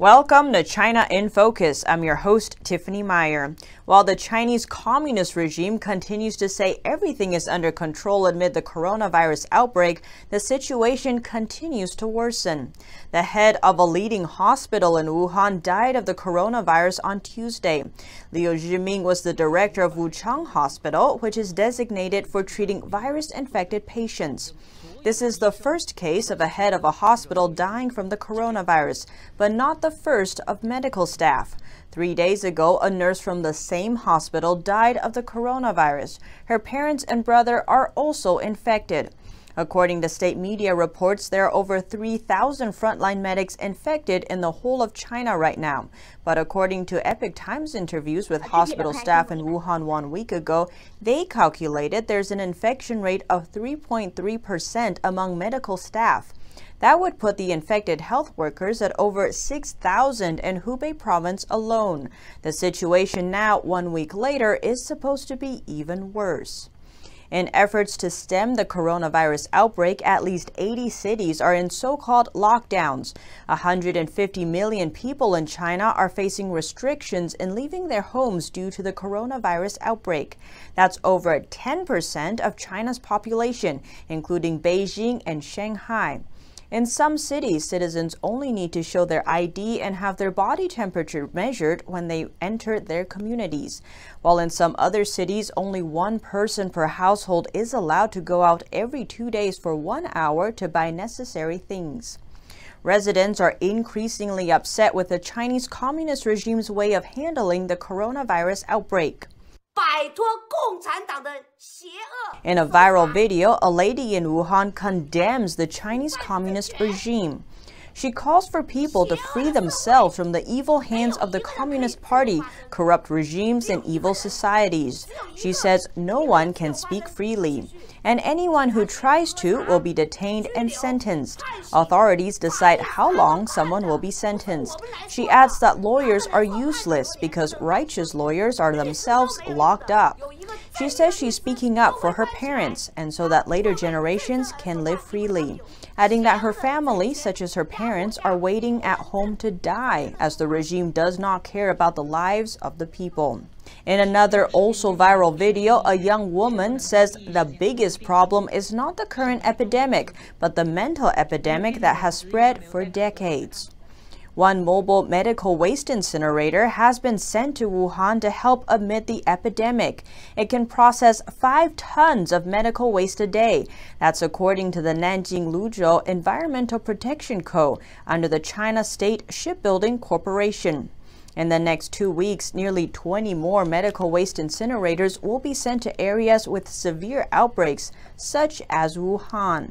Welcome to China in Focus. I'm your host, Tiffany Meyer. While the Chinese Communist regime continues to say everything is under control amid the coronavirus outbreak, the situation continues to worsen. The head of a leading hospital in Wuhan died of the coronavirus on Tuesday. Liu Zhiming was the director of Wuchang Hospital, which is designated for treating virus-infected patients. This is the first case of a head of a hospital dying from the coronavirus, but not the the first of medical staff. Three days ago, a nurse from the same hospital died of the coronavirus. Her parents and brother are also infected. According to state media reports, there are over 3,000 frontline medics infected in the whole of China right now. But according to Epic Times interviews with hospital staff in Wuhan one week ago, they calculated there's an infection rate of 3.3% among medical staff. That would put the infected health workers at over 6,000 in Hubei province alone. The situation now, one week later, is supposed to be even worse. In efforts to stem the coronavirus outbreak, at least 80 cities are in so-called lockdowns. 150 million people in China are facing restrictions in leaving their homes due to the coronavirus outbreak. That's over 10% of China's population, including Beijing and Shanghai. In some cities, citizens only need to show their ID and have their body temperature measured when they enter their communities. While in some other cities, only one person per household is allowed to go out every two days for one hour to buy necessary things. Residents are increasingly upset with the Chinese Communist regime's way of handling the coronavirus outbreak. In a viral video, a lady in Wuhan condemns the Chinese communist regime. She calls for people to free themselves from the evil hands of the Communist Party, corrupt regimes, and evil societies. She says no one can speak freely, and anyone who tries to will be detained and sentenced. Authorities decide how long someone will be sentenced. She adds that lawyers are useless because righteous lawyers are themselves locked up. She says she's speaking up for her parents and so that later generations can live freely, adding that her family, such as her parents, are waiting at home to die as the regime does not care about the lives of the people. In another also viral video, a young woman says the biggest problem is not the current epidemic, but the mental epidemic that has spread for decades. One mobile medical waste incinerator has been sent to Wuhan to help amid the epidemic. It can process 5 tons of medical waste a day. That's according to the Nanjing Luzhou Environmental Protection Co. under the China State Shipbuilding Corporation. In the next two weeks, nearly 20 more medical waste incinerators will be sent to areas with severe outbreaks, such as Wuhan.